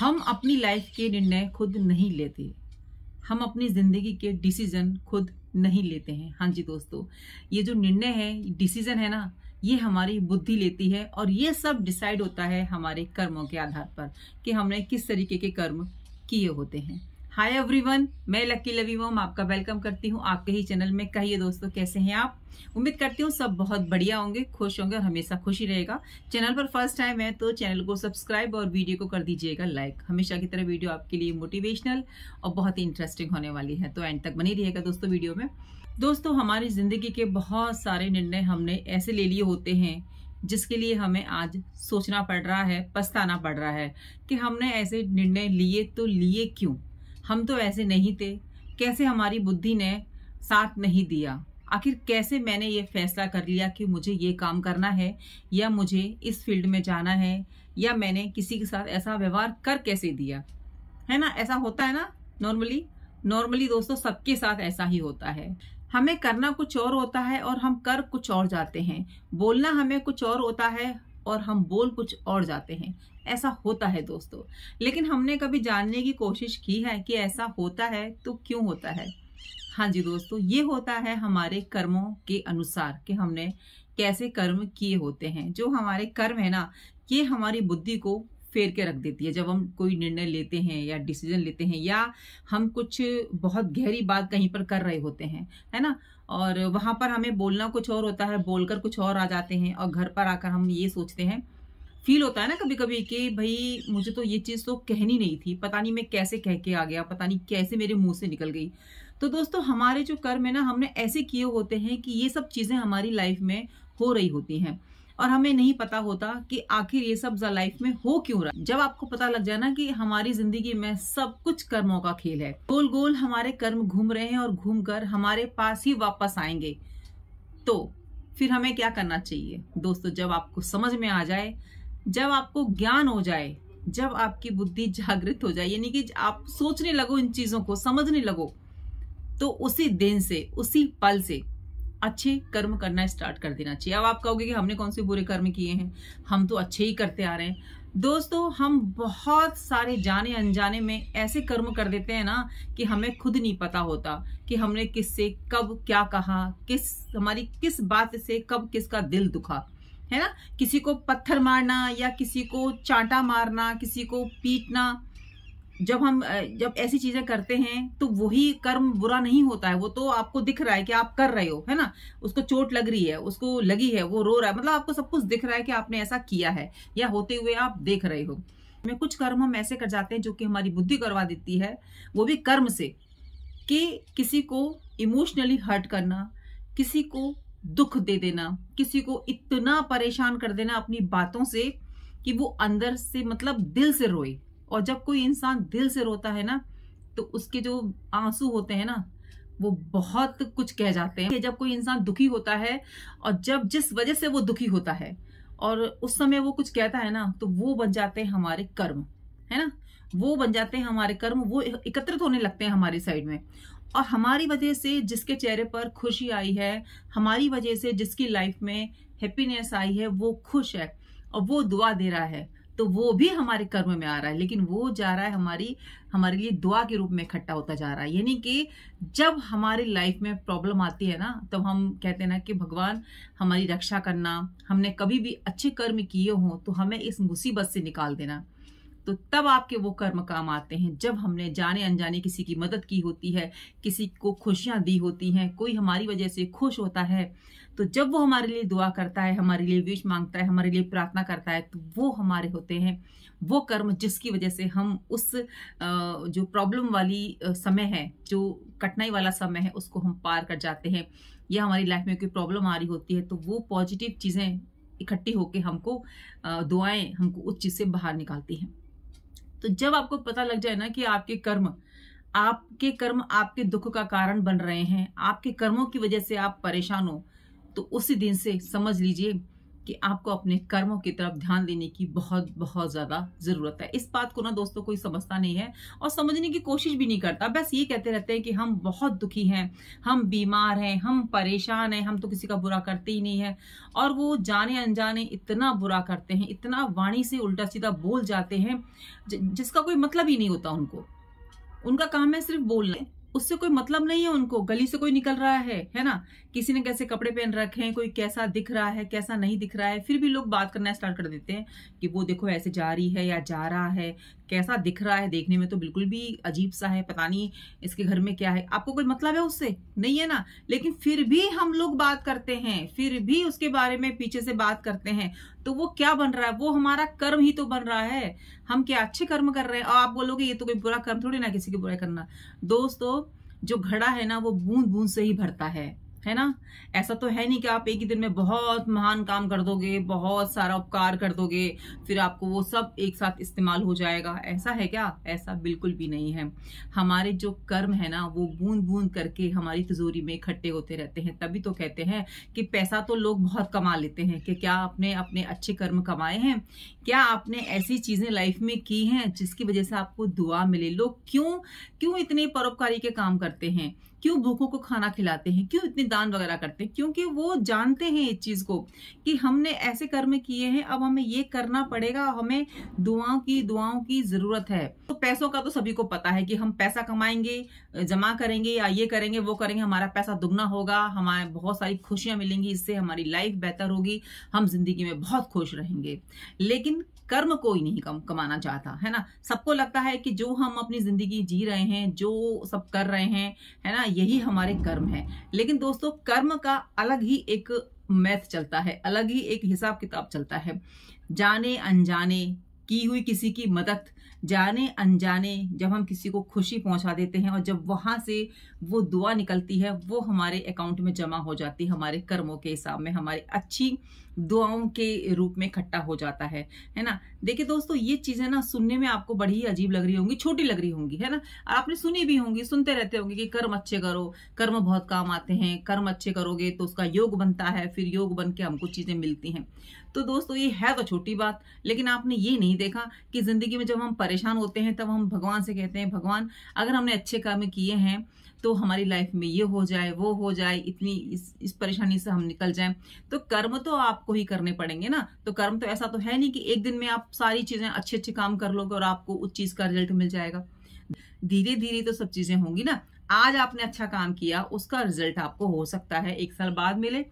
हम अपनी लाइफ के निर्णय खुद नहीं लेते हम अपनी ज़िंदगी के डिसीज़न खुद नहीं लेते हैं हाँ जी दोस्तों ये जो निर्णय है डिसीज़न है ना ये हमारी बुद्धि लेती है और ये सब डिसाइड होता है हमारे कर्मों के आधार पर कि हमने किस तरीके के कर्म किए होते हैं हाय एवरीवन मैं लकी लवी मोम आपका वेलकम करती हूँ आपके ही चैनल में कहिए दोस्तों कैसे हैं आप उम्मीद करती हूँ सब बहुत बढ़िया होंगे खुश होंगे और हमेशा खुशी रहेगा चैनल पर फर्स्ट टाइम है तो चैनल को सब्सक्राइब और वीडियो को कर दीजिएगा लाइक हमेशा की तरह वीडियो आपके लिए मोटिवेशनल और बहुत ही इंटरेस्टिंग होने वाली है तो एंड तक बनी रहेगा दोस्तों वीडियो में दोस्तों हमारी ज़िंदगी के बहुत सारे निर्णय हमने ऐसे ले लिए होते हैं जिसके लिए हमें आज सोचना पड़ रहा है पछताना पड़ रहा है कि हमने ऐसे निर्णय लिए तो लिए क्यों हम तो ऐसे नहीं थे कैसे हमारी बुद्धि ने साथ नहीं दिया आखिर कैसे मैंने ये फैसला कर लिया कि मुझे ये काम करना है या मुझे इस फील्ड में जाना है या मैंने किसी के साथ ऐसा व्यवहार कर कैसे दिया है ना ऐसा होता है ना नॉर्मली नॉर्मली दोस्तों सबके साथ ऐसा ही होता है हमें करना कुछ और होता है और हम कर कुछ और जाते हैं बोलना हमें कुछ और होता है और हम बोल कुछ और जाते हैं ऐसा होता है दोस्तों लेकिन हमने कभी जानने की कोशिश की है कि ऐसा होता है तो क्यों होता है हाँ जी दोस्तों ये होता है हमारे कर्मों के अनुसार कि हमने कैसे कर्म किए होते हैं जो हमारे कर्म है ना ये हमारी बुद्धि को फेर के रख देती है जब हम कोई निर्णय लेते हैं या डिसीजन लेते हैं या हम कुछ बहुत गहरी बात कहीं पर कर रहे होते हैं है ना और वहाँ पर हमें बोलना कुछ और होता है बोलकर कुछ और आ जाते हैं और घर पर आकर हम ये सोचते हैं फील होता है ना कभी कभी कि भाई मुझे तो ये चीज़ तो कहनी नहीं थी पता नहीं मैं कैसे कह के आ गया पता नहीं कैसे मेरे मुंह से निकल गई तो दोस्तों हमारे जो कर्म है ना हमने ऐसे किए होते हैं कि ये सब चीज़ें हमारी लाइफ में हो रही होती हैं और हमें नहीं पता होता कि आखिर ये सब लाइफ में हो क्यों रहा जब आपको पता लग जाए ना कि हमारी जिंदगी में सब कुछ कर्मों का खेल है गोल गोल हमारे कर्म घूम रहे हैं और घूम कर हमारे पास ही वापस आएंगे तो फिर हमें क्या करना चाहिए दोस्तों जब आपको समझ में आ जाए जब आपको ज्ञान हो जाए जब आपकी बुद्धि जागृत हो जाए यानी कि आप सोचने लगो इन चीजों को समझने लगो तो उसी दिन से उसी पल से अच्छे कर्म करना स्टार्ट कर देना चाहिए अब आप कहोगे कि हमने कौन से बुरे कर्म किए हैं हम तो अच्छे ही करते आ रहे हैं दोस्तों हम बहुत सारे जाने अनजाने में ऐसे कर्म कर देते हैं ना कि हमें खुद नहीं पता होता कि हमने किससे कब क्या कहा किस हमारी किस बात से कब किसका दिल दुखा है ना किसी को पत्थर मारना या किसी को चांटा मारना किसी को पीटना जब हम जब ऐसी चीजें करते हैं तो वही कर्म बुरा नहीं होता है वो तो आपको दिख रहा है कि आप कर रहे हो है ना उसको चोट लग रही है उसको लगी है वो रो रहा है मतलब आपको सब कुछ दिख रहा है कि आपने ऐसा किया है या होते हुए आप देख रहे हो में कुछ कर्म हम ऐसे कर जाते हैं जो कि हमारी बुद्धि करवा देती है वो भी कर्म से कि किसी को इमोशनली हर्ट करना किसी को दुख दे देना किसी को इतना परेशान कर देना अपनी बातों से कि वो अंदर से मतलब दिल से रोए और जब कोई इंसान दिल से रोता है ना तो उसके जो आंसू होते हैं ना वो बहुत कुछ कह जाते हैं जब कोई इंसान दुखी होता है और जब जिस वजह से वो दुखी होता है और उस समय वो कुछ कहता है ना तो वो बन जाते हैं हमारे कर्म है ना वो बन जाते हैं हमारे कर्म वो एकत्रित होने लगते हैं हमारी साइड में और हमारी वजह से जिसके चेहरे पर खुशी आई है हमारी वजह से जिसकी लाइफ में हैप्पीनेस आई है वो खुश है और वो दुआ दे रहा है तो वो भी हमारे कर्म में आ रहा है लेकिन वो जा रहा है हमारी हमारे लिए दुआ के रूप में इकट्ठा होता जा रहा है यानी कि जब हमारी लाइफ में प्रॉब्लम आती है ना तो हम कहते हैं ना कि भगवान हमारी रक्षा करना हमने कभी भी अच्छे कर्म किए हों तो हमें इस मुसीबत से निकाल देना तो तब आपके वो कर्म काम आते हैं जब हमने जाने अनजाने किसी की मदद की होती है किसी को खुशियां दी होती हैं कोई हमारी वजह से खुश होता है तो जब वो हमारे लिए दुआ करता है हमारे लिए विश मांगता है हमारे लिए प्रार्थना करता है तो वो हमारे होते हैं वो कर्म जिसकी वजह से हम उस जो प्रॉब्लम वाली समय है जो कठिनाई वाला समय है उसको हम पार कर जाते हैं या हमारी लाइफ में कोई प्रॉब्लम आ रही होती है तो वो पॉजिटिव चीज़ें इकट्ठी होकर हमको दुआएं हमको उस चीज़ से बाहर निकालती हैं तो जब आपको पता लग जाए ना कि आपके कर्म आपके कर्म आपके दुख का कारण बन रहे हैं आपके कर्मों की वजह से आप परेशान हो तो उसी दिन से समझ लीजिए कि आपको अपने कर्मों की तरफ ध्यान देने की बहुत बहुत ज्यादा जरूरत है इस बात को ना दोस्तों कोई समझता नहीं है और समझने की कोशिश भी नहीं करता बस ये कहते रहते हैं कि हम बहुत दुखी हैं हम बीमार हैं हम परेशान हैं हम तो किसी का बुरा करते ही नहीं है और वो जाने अनजाने इतना बुरा करते हैं इतना वाणी से उल्टा सीधा बोल जाते हैं जिसका कोई मतलब ही नहीं होता उनको उनका काम है सिर्फ बोलना उससे कोई मतलब नहीं है उनको गली से कोई निकल रहा है है ना किसी ने कैसे कपड़े पहन रखे हैं कोई कैसा दिख रहा है कैसा नहीं दिख रहा है फिर भी लोग बात करना स्टार्ट कर देते हैं कि वो देखो ऐसे जा रही है या जा रहा है कैसा दिख रहा है देखने में तो बिल्कुल भी अजीब सा है पता नहीं इसके घर में क्या है आपको कोई मतलब है उससे नहीं है ना लेकिन फिर भी हम लोग बात करते हैं फिर भी उसके बारे में पीछे से बात करते हैं तो वो क्या बन रहा है वो हमारा कर्म ही तो बन रहा है हम क्या अच्छे कर्म कर रहे हैं और आप बोलोगे ये तो कोई बुरा कर्म थोड़ी ना किसी के बुरा करना दोस्तों जो घड़ा है ना वो बूंद बूंद से ही भरता है है ना ऐसा तो है नहीं कि आप एक ही दिन में बहुत महान काम कर दोगे बहुत सारा उपकार कर दोगे फिर आपको वो सब एक साथ इस्तेमाल हो जाएगा ऐसा है क्या ऐसा बिल्कुल भी नहीं है हमारे जो कर्म है ना वो बूंद बूंद करके हमारी तिजोरी में इकट्ठे होते रहते हैं तभी तो कहते हैं कि पैसा तो लोग बहुत कमा लेते हैं कि क्या आपने अपने अच्छे कर्म कमाए हैं क्या आपने ऐसी चीजें लाइफ में की हैं जिसकी वजह से आपको दुआ मिले लोग क्यों क्यों इतने परोपकारी के काम करते हैं क्यों भूखों को खाना खिलाते हैं क्यों इतने दान वगैरह करते हैं क्योंकि वो जानते हैं इस चीज़ को कि हमने ऐसे कर्म किए हैं अब हमें ये करना पड़ेगा हमें दुआओं की दुआओं की ज़रूरत है तो पैसों का तो सभी को पता है कि हम पैसा कमाएंगे जमा करेंगे या ये करेंगे वो करेंगे हमारा पैसा दुगना होगा हमारे बहुत सारी खुशियां मिलेंगी इससे हमारी लाइफ बेहतर होगी हम जिंदगी में बहुत खुश रहेंगे लेकिन कर्म कोई नहीं कम कमाना चाहता है ना सबको लगता है कि जो हम अपनी जिंदगी जी रहे हैं जो सब कर रहे हैं है ना यही हमारे कर्म है लेकिन दोस्तों कर्म का अलग ही एक मैथ चलता है अलग ही एक हिसाब किताब चलता है जाने अनजाने की हुई किसी की मदद जाने अनजाने जब हम किसी को खुशी पहुंचा देते हैं और जब वहां से वो दुआ निकलती है वो हमारे अकाउंट में जमा हो जाती है हमारे कर्मों के हिसाब में हमारी अच्छी दुआओं के रूप में इकट्ठा हो जाता है है ना देखिए दोस्तों ये चीजें ना सुनने में आपको बड़ी ही अजीब लग रही होंगी छोटी लग रही होंगी है ना आपने सुनी भी होंगी सुनते रहते होंगे कि कर्म अच्छे करो कर्म बहुत काम आते हैं कर्म अच्छे करोगे तो उसका योग बनता है फिर योग बन के हमको चीजें मिलती हैं तो दोस्तों ये है तो छोटी बात लेकिन आपने ये नहीं देखा कि जिंदगी में जब हम परेशान होते हैं तब हम भगवान से कहते हैं भगवान अगर हमने अच्छे कर्म किए हैं तो हमारी लाइफ में ये हो जाए वो हो जाए इतनी इस, इस परेशानी से हम निकल जाएं तो कर्म तो आपको ही करने पड़ेंगे ना तो कर्म तो ऐसा तो है नहीं कि एक दिन में आप सारी चीजें अच्छे अच्छे काम कर लोगे और आपको उस चीज का रिजल्ट मिल जाएगा धीरे धीरे तो सब चीजें होंगी ना आज आपने अच्छा काम किया उसका रिजल्ट आपको हो सकता है एक साल बाद मिले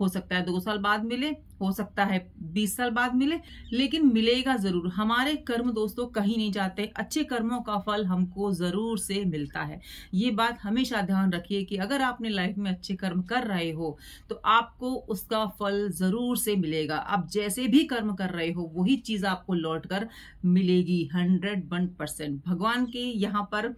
हो सकता है दो साल बाद मिले हो सकता है बीस साल बाद मिले लेकिन मिलेगा जरूर हमारे कर्म दोस्तों कहीं नहीं जाते अच्छे कर्मों का फल हमको जरूर से मिलता है ये बात हमेशा ध्यान रखिए कि अगर आपने लाइफ में अच्छे कर्म कर रहे हो तो आपको उसका फल जरूर से मिलेगा आप जैसे भी कर्म कर रहे हो वही चीज आपको लौट कर मिलेगी हंड्रेड वन परसेंट भगवान की यहाँ पर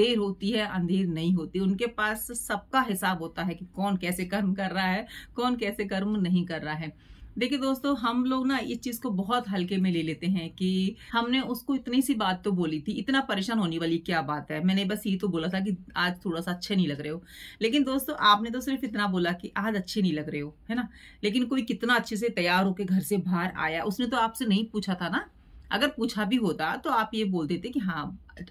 देर होती है अंधेर नहीं होती उनके पास सबका हिसाब होता है कि कौन कैसे कर्म कर रहा है कौन कैसे कर्म नहीं कर रहा है देखिए दोस्तों हम लोग ना इस चीज को बहुत हल्के में ले लेते हैं कि हमने उसको इतनी सी बात तो बोली थी इतना परेशान होने वाली क्या बात है मैंने बस ये तो बोला था कि आज थोड़ा सा अच्छे नहीं लग रहे हो लेकिन दोस्तों आपने तो सिर्फ इतना बोला कि आज अच्छे नहीं लग रहे हो है ना लेकिन कोई कितना अच्छे से तैयार होकर घर से बाहर आया उसने तो आपसे नहीं पूछा था ना अगर पूछा भी होता तो आप ये बोल देते कि हाँ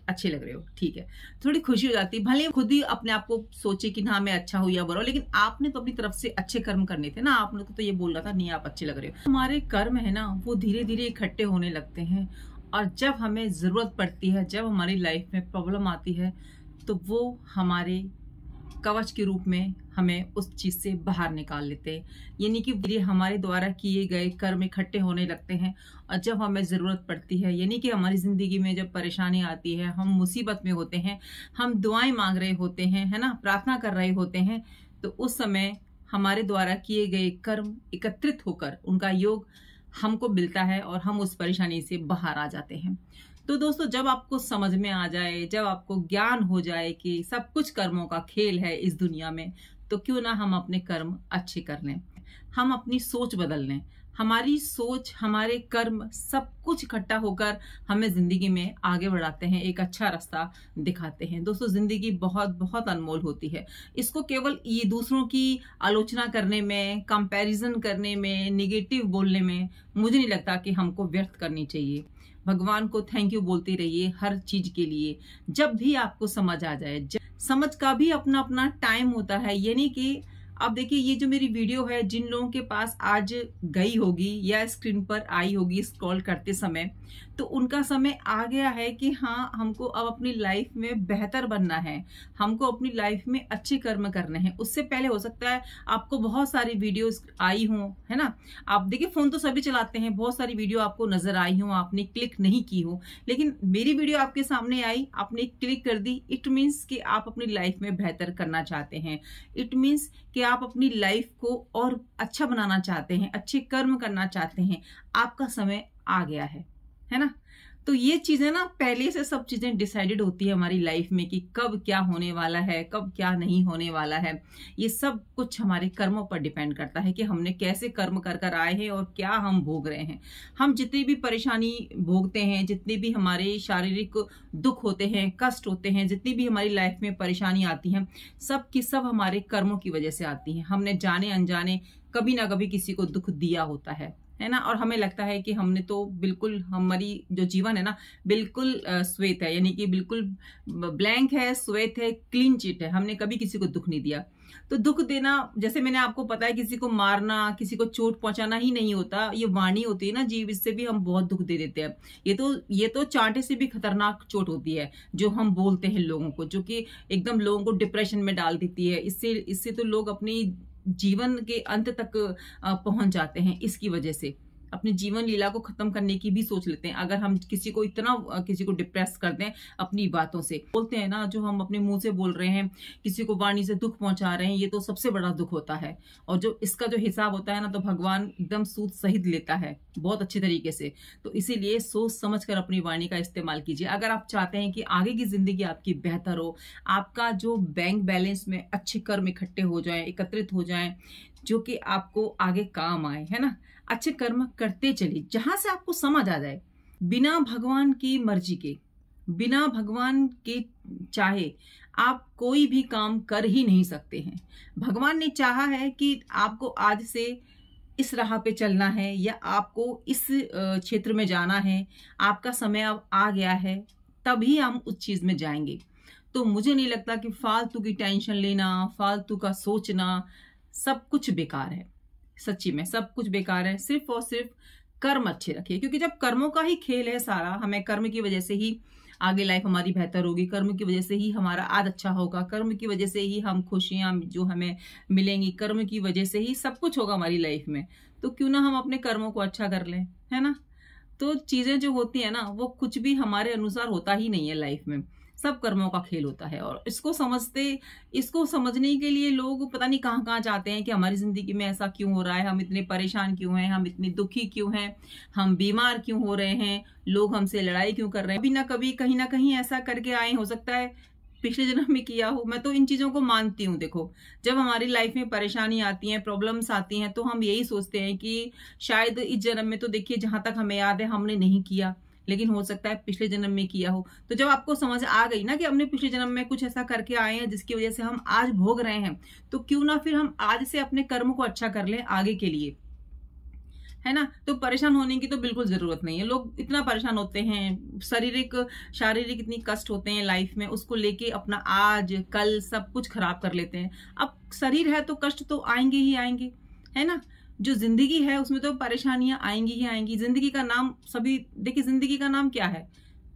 अच्छे लग रहे हो ठीक है थोड़ी खुशी हो जाती भले खुद ही अपने आप को सोचे कि ना हाँ, मैं अच्छा हूँ या बुरा लेकिन आपने तो अपनी तरफ से अच्छे कर्म करने थे ना आपने तो, तो ये बोल रहा था नहीं आप अच्छे लग रहे हो हमारे कर्म है ना वो धीरे धीरे इकट्ठे होने लगते हैं और जब हमें ज़रूरत पड़ती है जब हमारी लाइफ में प्रॉब्लम आती है तो वो हमारे कवच के रूप में हमें उस चीज से बाहर निकाल लेते हैं यानी कि ये हमारे द्वारा किए गए कर्म इकट्ठे होने लगते हैं और जब हमें ज़रूरत पड़ती है यानी कि हमारी ज़िंदगी में जब परेशानी आती है हम मुसीबत में होते हैं हम दुआएं मांग रहे होते हैं है ना प्रार्थना कर रहे होते हैं तो उस समय हमारे द्वारा किए गए कर्म एकत्रित होकर उनका योग हमको मिलता है और हम उस परेशानी से बाहर आ जाते हैं तो दोस्तों जब आपको समझ में आ जाए जब आपको ज्ञान हो जाए कि सब कुछ कर्मों का खेल है इस दुनिया में तो क्यों ना हम अपने कर्म अच्छे कर लें हम अपनी सोच बदल लें हमारी सोच हमारे कर्म सब कुछ इकट्ठा होकर हमें ज़िंदगी में आगे बढ़ाते हैं एक अच्छा रास्ता दिखाते हैं दोस्तों ज़िंदगी बहुत बहुत अनमोल होती है इसको केवल ये दूसरों की आलोचना करने में कंपैरिजन करने में निगेटिव बोलने में मुझे नहीं लगता कि हमको व्यर्थ करनी चाहिए भगवान को थैंक यू बोलते रहिए हर चीज के लिए जब भी आपको समझ आ जाए समझ का भी अपना अपना टाइम होता है यानी कि अब देखिए ये जो मेरी वीडियो है जिन लोगों के पास आज गई होगी या स्क्रीन पर आई होगी स्क्रॉल करते समय तो उनका समय आ गया है कि हाँ हमको अब अपनी लाइफ में बेहतर बनना है हमको अपनी लाइफ में अच्छे कर्म करने हैं उससे पहले हो सकता है आपको बहुत सारी वीडियोस आई हों है ना आप देखिए फ़ोन तो सभी चलाते हैं बहुत सारी वीडियो आपको नज़र आई हो आपने क्लिक नहीं की हो लेकिन मेरी वीडियो आपके सामने आई आपने क्लिक कर दी इट मीन्स कि आप अपनी लाइफ में बेहतर करना चाहते हैं इट मीन्स कि आप अपनी लाइफ को और अच्छा बनाना चाहते हैं अच्छे कर्म करना चाहते हैं आपका समय आ गया है है ना तो ये चीजें ना पहले से सब चीजें डिसाइडेड होती है हमारी लाइफ में कि कब क्या होने वाला है कब क्या नहीं होने वाला है ये सब कुछ हमारे कर्मों पर डिपेंड करता है कि हमने कैसे कर्म कर कर आए हैं और क्या हम भोग रहे हैं हम जितनी भी परेशानी भोगते हैं जितने भी हमारे शारीरिक दुख होते हैं कष्ट होते हैं जितनी भी हमारी लाइफ में परेशानी आती है सब की सब हमारे कर्मों की वजह से आती है हमने जाने अनजाने कभी ना कभी किसी को दुख दिया होता है है ना और हमें लगता है कि हमने तो बिल्कुल हमारी जो जीवन है ना बिल्कुल श्वेत है यानी कि बिल्कुल ब्लैंक है श्वेत है क्लीन चिट है हमने कभी किसी को दुख नहीं दिया तो दुख देना जैसे मैंने आपको पता है किसी को मारना किसी को चोट पहुंचाना ही नहीं होता ये वाणी होती है ना जीव इससे भी हम बहुत दुख दे देते हैं ये तो ये तो चांटे से भी खतरनाक चोट होती है जो हम बोलते हैं लोगों को जो कि एकदम लोगों को डिप्रेशन में डाल देती है इससे इससे तो लोग अपनी जीवन के अंत तक पहुंच जाते हैं इसकी वजह से अपने जीवन लीला को खत्म करने की भी सोच लेते हैं अगर हम किसी को इतना किसी को डिप्रेस कर दें अपनी बातों से बोलते हैं ना जो हम अपने मुंह से बोल रहे हैं किसी को वाणी से दुख पहुंचा रहे हैं ये तो सबसे बड़ा दुख होता है और जो इसका जो हिसाब होता है ना तो भगवान एकदम सूद सहित लेता है बहुत अच्छे तरीके से तो इसीलिए सोच समझ कर अपनी वाणी का इस्तेमाल कीजिए अगर आप चाहते हैं कि आगे की जिंदगी आपकी बेहतर हो आपका जो बैंक बैलेंस में अच्छे कर्म इकट्ठे हो जाए एकत्रित हो जाए जो कि आपको आगे काम आए है ना अच्छे कर्म करते चलिए जहां से आपको समझ आ जाए बिना भगवान की मर्जी के बिना भगवान के चाहे आप कोई भी काम कर ही नहीं सकते हैं भगवान ने चाहा है कि आपको आज से इस राह पे चलना है या आपको इस क्षेत्र में जाना है आपका समय अब आ गया है तभी हम उस चीज़ में जाएंगे तो मुझे नहीं लगता कि फालतू की टेंशन लेना फालतू का सोचना सब कुछ बेकार है सच्ची में सब कुछ बेकार है सिर्फ और सिर्फ कर्म अच्छे रखिए क्योंकि जब कर्मों का ही खेल है सारा हमें कर्म की वजह से ही आगे लाइफ हमारी बेहतर होगी कर्म की वजह से ही हमारा आज अच्छा होगा कर्म की वजह से ही हम खुशियां जो हमें मिलेंगी कर्म की वजह से ही सब कुछ होगा हमारी लाइफ में तो क्यों ना हम अपने कर्मों को अच्छा कर लें है ना तो चीज़ें जो होती है ना वो कुछ भी हमारे अनुसार होता ही नहीं है लाइफ में सब कर्मों का खेल होता है और इसको समझते इसको समझने के लिए लोग पता नहीं कहाँ कहाँ जाते हैं कि हमारी ज़िंदगी में ऐसा क्यों हो रहा है हम इतने परेशान क्यों हैं हम इतने दुखी क्यों हैं हम बीमार क्यों हो रहे हैं लोग हमसे लड़ाई क्यों कर रहे हैं कभी ना कभी कहीं ना कहीं ऐसा करके आए हो सकता है पिछले जन्म में किया हो मैं तो इन चीज़ों को मानती हूँ देखो जब हमारी लाइफ में परेशानी आती है प्रॉब्लम्स आती हैं तो हम यही सोचते हैं कि शायद इस जन्म में तो देखिए जहां तक हमें याद है हमने नहीं किया लेकिन हो सकता है पिछले जन्म में किया हो तो जब आपको समझ आ गई ना कि हमने पिछले जन्म में कुछ ऐसा करके आए हैं जिसकी वजह से हम आज भोग रहे हैं तो क्यों ना फिर हम आज से अपने कर्म को अच्छा कर लें आगे के लिए है ना तो परेशान होने की तो बिल्कुल ज़रूरत नहीं है लोग इतना परेशान होते हैं शारीरिक शारीरिक इतनी कष्ट होते हैं लाइफ में उसको लेके अपना आज कल सब कुछ खराब कर लेते हैं अब शरीर है तो कष्ट तो आएंगे ही आएंगे है ना जो जिंदगी है उसमें तो परेशानियां आएंगी ही आएंगी जिंदगी का नाम सभी देखिए जिंदगी का नाम क्या है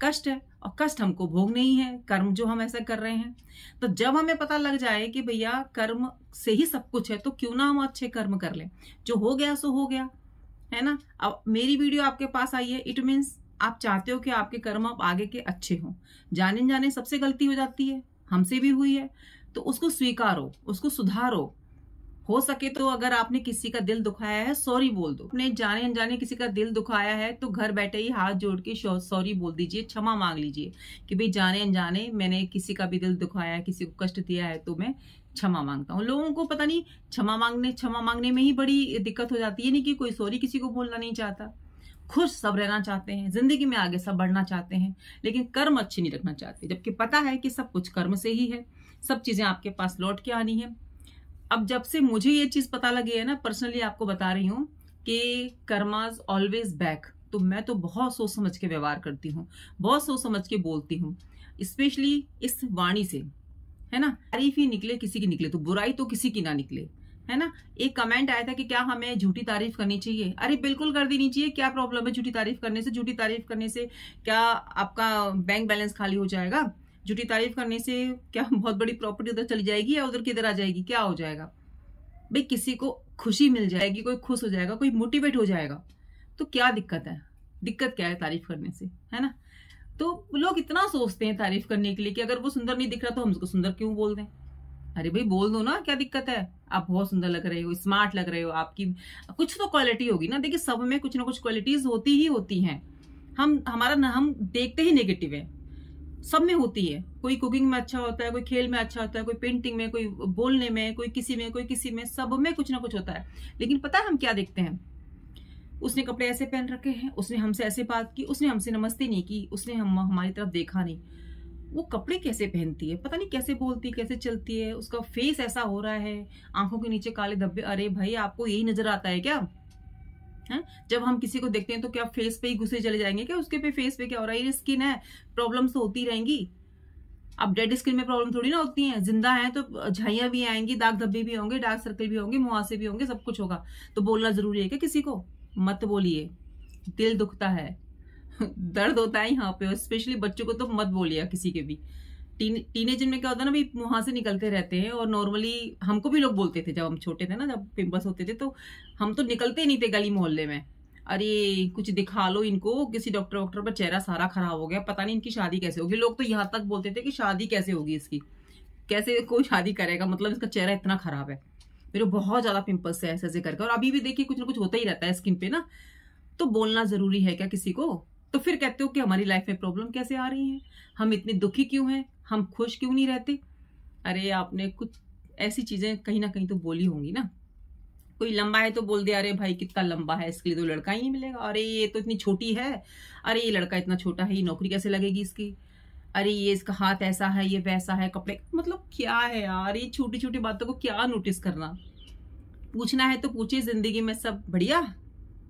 कष्ट है और कष्ट हमको भोग नहीं है कर्म जो हम ऐसा कर रहे हैं तो जब हमें पता लग जाए कि भैया कर्म से ही सब कुछ है तो क्यों ना हम अच्छे कर्म कर लें जो हो गया सो हो गया है ना अब मेरी वीडियो आपके पास आई है इट मीन्स आप चाहते हो कि आपके कर्म आप आगे के अच्छे हों जाने जाने सबसे गलती हो जाती है हमसे भी हुई है तो उसको स्वीकारो उसको सुधारो हो सके तो अगर आपने किसी का दिल दुखाया है सॉरी बोल दो अपने जाने अनजाने किसी का दिल दुखाया है तो घर बैठे ही हाथ जोड़ के सॉरी बोल दीजिए क्षमा मांग लीजिए कि भाई जाने अनजाने मैंने किसी का भी दिल दुखाया है किसी को कष्ट दिया है तो मैं क्षमा मांगता हूँ लोगों को पता नहीं क्षमा मांगने क्षमा मांगने में ही बड़ी दिक्कत हो जाती है नहीं कि कोई सॉरी किसी को बोलना नहीं चाहता खुश सब रहना चाहते हैं जिंदगी में आगे सब बढ़ना चाहते हैं लेकिन कर्म अच्छे नहीं रखना चाहते जबकि पता है कि सब कुछ कर्म से ही है सब चीजें आपके पास लौट के आनी है अब जब से मुझे ये चीज पता लगी है ना पर्सनली आपको बता रही हूँ कि कर्माज ऑलवेज बैक तो मैं तो बहुत सोच समझ के व्यवहार करती हूँ बहुत सोच समझ के बोलती हूँ स्पेशली इस वाणी से है ना तारीफ ही निकले किसी की निकले तो बुराई तो किसी की ना निकले है ना एक कमेंट आया था कि क्या हमें झूठी तारीफ करनी चाहिए अरे बिल्कुल कर देनी चाहिए क्या प्रॉब्लम है झूठी तारीफ करने से झूठी तारीफ करने से क्या आपका बैंक बैलेंस खाली हो जाएगा झूठी तारीफ करने से क्या बहुत बड़ी प्रॉपर्टी उधर चली जाएगी या उधर किधर आ जाएगी क्या हो जाएगा भाई किसी को खुशी मिल जाएगी कोई खुश हो जाएगा कोई मोटिवेट हो जाएगा तो क्या दिक्कत है दिक्कत क्या है तारीफ करने से है ना तो लोग इतना सोचते हैं तारीफ करने के लिए कि अगर वो सुंदर नहीं दिख रहा तो हम उसको सुंदर क्यों बोल दें अरे भाई बोल दो ना क्या दिक्कत है आप बहुत सुंदर लग रहे हो स्मार्ट लग रहे हो आपकी कुछ तो क्वालिटी होगी ना देखिए सब में कुछ ना कुछ क्वालिटीज होती ही होती हैं हम हमारा ना हम देखते ही नेगेटिव है सब में होती है कोई कुकिंग में अच्छा होता है कोई खेल में अच्छा होता है कोई पेंटिंग में कोई बोलने में कोई किसी में कोई किसी में सब में कुछ ना कुछ होता है लेकिन पता है हम क्या देखते हैं उसने कपड़े ऐसे पहन रखे हैं उसने हमसे ऐसे बात की उसने हमसे नमस्ते नहीं की उसने हम हमारी तरफ देखा नहीं वो कपड़े कैसे पहनती है पता नहीं कैसे बोलती कैसे चलती है उसका फेस ऐसा हो रहा है आंखों के नीचे काले धब्बे अरे भाई आपको यही नजर आता है क्या है जब हम किसी को देखते हैं तो क्या फेस पे ही घुसे चले जाएंगे क्या उसके पे फेस पे क्या हो रहा है ये स्किन है प्रॉब्लम्स तो होती रहेंगी अब डेड स्किन में प्रॉब्लम थोड़ी ना होती है जिंदा है तो झाइया भी आएंगी दाग धब्बे भी होंगे डार्क सर्कल भी होंगे मुहासे भी होंगे सब कुछ होगा तो बोलना जरूरी है क्या किसी को मत बोलिए दिल दुखता है दर्द होता है यहाँ पे स्पेशली बच्चों को तो मत बोलिए किसी के भी टीन एज में क्या होता है ना भाई वहाँ से निकलते रहते हैं और नॉर्मली हमको भी लोग बोलते थे जब हम छोटे थे ना जब पिम्पल्स होते थे तो हम तो निकलते ही नहीं थे गली मोहल्ले में अरे कुछ दिखा लो इनको किसी डॉक्टर वॉक्टर पर चेहरा सारा खराब हो गया पता नहीं इनकी शादी कैसे होगी लोग तो यहाँ तक बोलते थे कि शादी कैसे होगी इसकी कैसे कोई शादी करेगा मतलब इसका चेहरा इतना खराब है मेरे बहुत ज़्यादा पिंपल्स है ऐसे ऐसे करके और अभी भी देखिए कुछ ना कुछ होता ही रहता है स्किन पे ना तो बोलना ज़रूरी है क्या किसी को तो फिर कहते हो कि हमारी लाइफ में प्रॉब्लम कैसे आ रही है हम इतने दुखी क्यों हैं हम खुश क्यों नहीं रहते अरे आपने कुछ ऐसी चीज़ें कहीं ना कहीं तो बोली होंगी ना कोई लंबा है तो बोल दे अरे भाई कितना लंबा है इसके लिए तो लड़का ही नहीं मिलेगा अरे ये तो इतनी छोटी है अरे ये लड़का इतना छोटा है ये नौकरी कैसे लगेगी इसकी अरे ये इसका हाथ ऐसा है ये वैसा है कपड़े मतलब क्या है यार ये छोटी छोटी बातों को क्या नोटिस करना पूछना है तो पूछिए जिंदगी में सब बढ़िया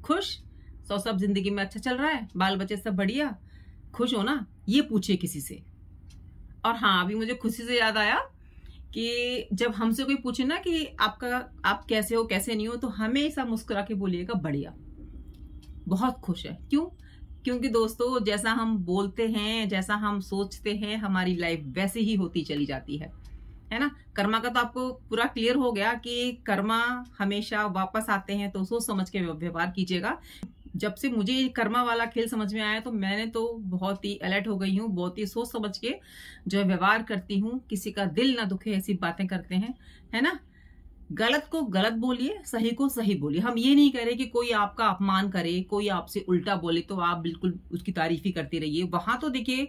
खुश सौ सब जिंदगी में अच्छा चल रहा है बाल बच्चे सब बढ़िया खुश हो ना ये पूछे किसी से और हाँ अभी मुझे खुशी से याद आया कि जब हमसे कोई पूछे ना कि आपका आप कैसे हो कैसे नहीं हो तो हमेशा मुस्कुरा के बोलिएगा बढ़िया बहुत खुश है क्यों क्योंकि दोस्तों जैसा हम बोलते हैं जैसा हम सोचते हैं हमारी लाइफ वैसे ही होती चली जाती है है ना कर्मा का तो आपको पूरा क्लियर हो गया कि कर्मा हमेशा वापस आते हैं तो सोच समझ के व्यवहार कीजिएगा जब से मुझे ये कर्मा वाला खेल समझ में आया तो मैंने तो बहुत ही अलर्ट हो गई हूँ बहुत ही सोच समझ के जो व्यवहार करती हूँ किसी का दिल ना दुखे ऐसी बातें करते हैं है ना गलत को गलत बोलिए सही को सही बोलिए हम ये नहीं कह रहे कि कोई आपका अपमान करे कोई आपसे उल्टा बोले तो आप बिल्कुल उसकी तारीफ ही करते रहिए वहां तो देखिए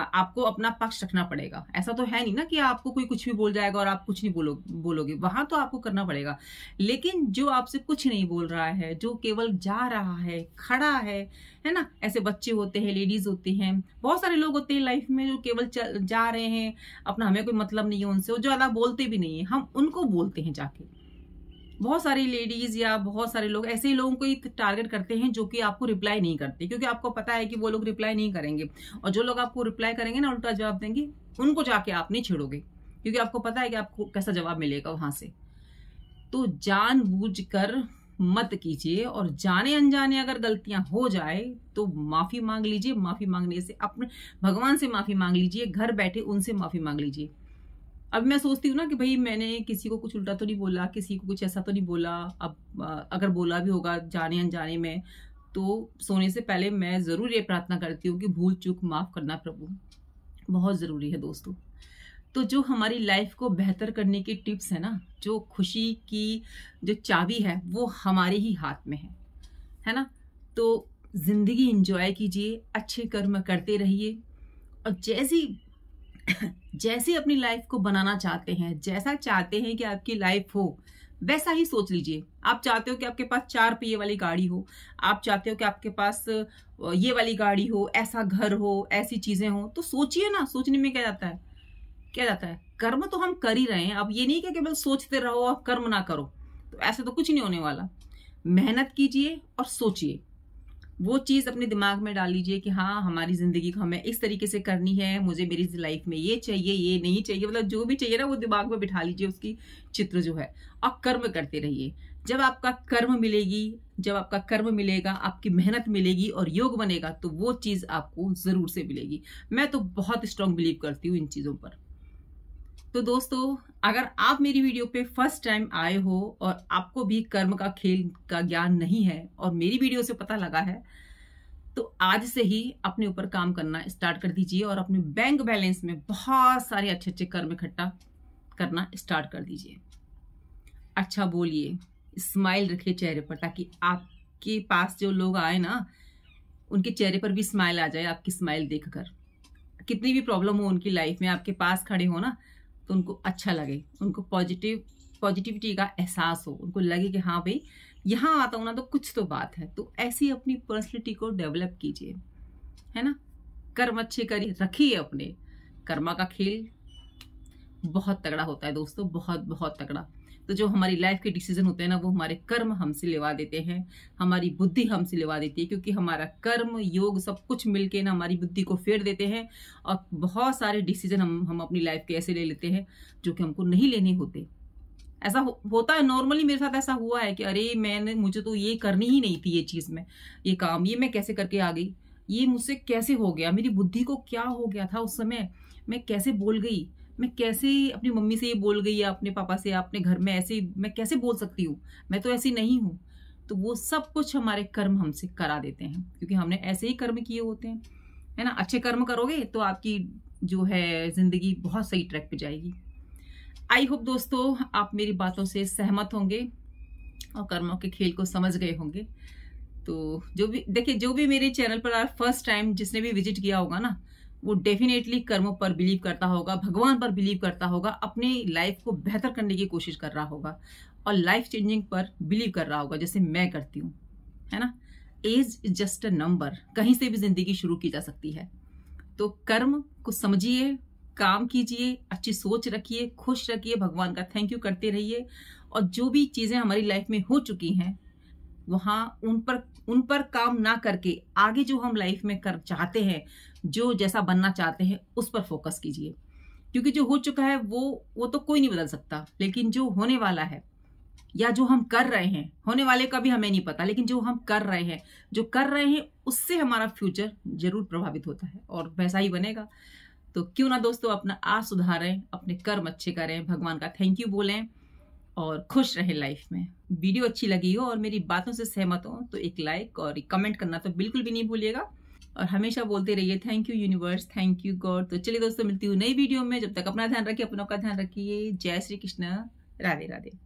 आपको अपना पक्ष रखना पड़ेगा ऐसा तो है नहीं ना कि आपको कोई कुछ भी बोल जाएगा और आप कुछ नहीं बोलो बोलोगे वहां तो आपको करना पड़ेगा लेकिन जो आपसे कुछ नहीं बोल रहा है जो केवल जा रहा है खड़ा है है ना ऐसे बच्चे होते हैं लेडीज होते हैं बहुत सारे लोग होते हैं लाइफ में जो केवल जा रहे हैं अपना हमें कोई मतलब नहीं है उनसे वो ज्यादा बोलते भी नहीं है हम उनको बोलते हैं जाकर बहुत सारी लेडीज या बहुत सारे लोग ऐसे ही लोगों को ही टारगेट करते हैं जो कि आपको रिप्लाई नहीं करते क्योंकि आपको पता है कि वो लोग रिप्लाई नहीं करेंगे और जो लोग आपको रिप्लाई करेंगे ना उल्टा जवाब देंगे उनको जाके आप नहीं छेड़ोगे क्योंकि आपको पता है कि आपको कैसा जवाब मिलेगा वहां से तो जान मत कीजिए और जाने अनजाने अगर गलतियां हो जाए तो माफी मांग लीजिए माफी मांगने से अपने भगवान से माफी मांग लीजिए घर बैठे उनसे माफी मांग लीजिए अब मैं सोचती हूँ ना कि भाई मैंने किसी को कुछ उल्टा तो नहीं बोला किसी को कुछ ऐसा तो नहीं बोला अब अगर बोला भी होगा जाने अनजाने में तो सोने से पहले मैं ज़रूर ये प्रार्थना करती हूँ कि भूल चूक माफ़ करना प्रभु बहुत ज़रूरी है दोस्तों तो जो हमारी लाइफ को बेहतर करने की टिप्स है ना जो खुशी की जो चाबी है वो हमारे ही हाथ में है है ना तो ज़िंदगी इंजॉय कीजिए अच्छे कर्म करते रहिए और जैसी जैसे अपनी लाइफ को बनाना चाहते हैं जैसा चाहते हैं कि आपकी लाइफ हो वैसा ही सोच लीजिए आप चाहते हो कि आपके पास चार पहिए वाली गाड़ी हो आप चाहते हो कि आपके पास ये वाली गाड़ी हो ऐसा घर हो ऐसी चीजें हो तो सोचिए ना सोचने में क्या जाता है क्या जाता है कर्म तो हम कर ही रहे हैं अब ये नहीं कि केवल सोचते रहो और कर्म ना करो तो ऐसा तो कुछ नहीं होने वाला मेहनत कीजिए और सोचिए वो चीज़ अपने दिमाग में डाल लीजिए कि हाँ हमारी ज़िंदगी को हमें इस तरीके से करनी है मुझे मेरी लाइफ में ये चाहिए ये नहीं चाहिए मतलब जो भी चाहिए ना वो दिमाग में बिठा लीजिए उसकी चित्र जो है और कर्म करते रहिए जब आपका कर्म मिलेगी जब आपका कर्म मिलेगा आपकी मेहनत मिलेगी और योग बनेगा तो वो चीज़ आपको ज़रूर से मिलेगी मैं तो बहुत स्ट्रांग बिलीव करती हूँ इन चीज़ों पर तो दोस्तों अगर आप मेरी वीडियो पे फर्स्ट टाइम आए हो और आपको भी कर्म का खेल का ज्ञान नहीं है और मेरी वीडियो से पता लगा है तो आज से ही अपने ऊपर काम करना स्टार्ट कर दीजिए और अपने बैंक बैलेंस में बहुत सारे अच्छे अच्छे कर्म इकट्ठा करना स्टार्ट कर दीजिए अच्छा बोलिए स्माइल रखिए चेहरे पर ताकि आपके पास जो लोग आए ना उनके चेहरे पर भी स्माइल आ जाए आपकी स्माइल देखकर कितनी भी प्रॉब्लम हो उनकी लाइफ में आपके पास खड़े हो ना तो उनको अच्छा लगे उनको पॉजिटिव पॉजिटिविटी का एहसास हो उनको लगे कि हाँ भाई यहाँ आता हूँ ना तो कुछ तो बात है तो ऐसी अपनी पर्सनलिटी को डेवलप कीजिए है ना कर्म अच्छे करिए रखिए अपने कर्मा का खेल बहुत तगड़ा होता है दोस्तों बहुत बहुत तगड़ा तो जो हमारी लाइफ के डिसीजन होते हैं ना वो हमारे कर्म हमसे लेवा देते हैं हमारी बुद्धि हमसे लेवा देती है क्योंकि हमारा कर्म योग सब कुछ मिलके ना हमारी बुद्धि को फेर देते हैं और बहुत सारे डिसीजन हम हम अपनी लाइफ के ऐसे ले लेते हैं जो कि हमको नहीं लेने होते ऐसा हो, होता है नॉर्मली मेरे साथ ऐसा हुआ है कि अरे मैंने मुझे तो ये करनी ही नहीं थी ये चीज़ में ये काम ये मैं कैसे करके आ गई ये मुझसे कैसे हो गया मेरी बुद्धि को क्या हो गया था उस समय मैं कैसे बोल गई मैं कैसे अपनी मम्मी से ये बोल गई या अपने पापा से अपने घर में ऐसे मैं कैसे बोल सकती हूँ मैं तो ऐसी नहीं हूँ तो वो सब कुछ हमारे कर्म हमसे करा देते हैं क्योंकि हमने ऐसे ही कर्म किए होते हैं है ना अच्छे कर्म करोगे तो आपकी जो है ज़िंदगी बहुत सही ट्रैक पे जाएगी आई होप दोस्तों आप मेरी बातों से सहमत होंगे और कर्मों के खेल को समझ गए होंगे तो जो भी देखिए जो भी मेरे चैनल पर फर्स्ट टाइम जिसने भी विजिट किया होगा ना वो डेफिनेटली कर्मों पर बिलीव करता होगा भगवान पर बिलीव करता होगा अपनी लाइफ को बेहतर करने की कोशिश कर रहा होगा और लाइफ चेंजिंग पर बिलीव कर रहा होगा जैसे मैं करती हूँ है ना age is just a number कहीं से भी जिंदगी शुरू की जा सकती है तो कर्म को समझिए काम कीजिए अच्छी सोच रखिए खुश रखिए भगवान का थैंक यू करते रहिए और जो भी चीज़ें हमारी लाइफ में हो चुकी हैं वहाँ उन पर उन पर काम ना करके आगे जो हम लाइफ में कर चाहते हैं जो जैसा बनना चाहते हैं उस पर फोकस कीजिए क्योंकि जो हो चुका है वो वो तो कोई नहीं बदल सकता लेकिन जो होने वाला है या जो हम कर रहे हैं होने वाले का भी हमें नहीं पता लेकिन जो हम कर रहे हैं जो कर रहे हैं उससे हमारा फ्यूचर जरूर प्रभावित होता है और वैसा ही बनेगा तो क्यों ना दोस्तों अपना आज सुधारें अपने कर्म अच्छे करें भगवान का थैंक यू बोलें और खुश रहें लाइफ में वीडियो अच्छी लगी हो और मेरी बातों से सहमत हो तो एक लाइक और एक कमेंट करना तो बिल्कुल भी नहीं भूलिएगा और हमेशा बोलते रहिए thank you universe thank you God तो चलिए दोस्तों मिलती हूँ नई वीडियो में जब तक अपना ध्यान रखिए अपनों का ध्यान रखिए जय श्री कृष्ण राधे राधे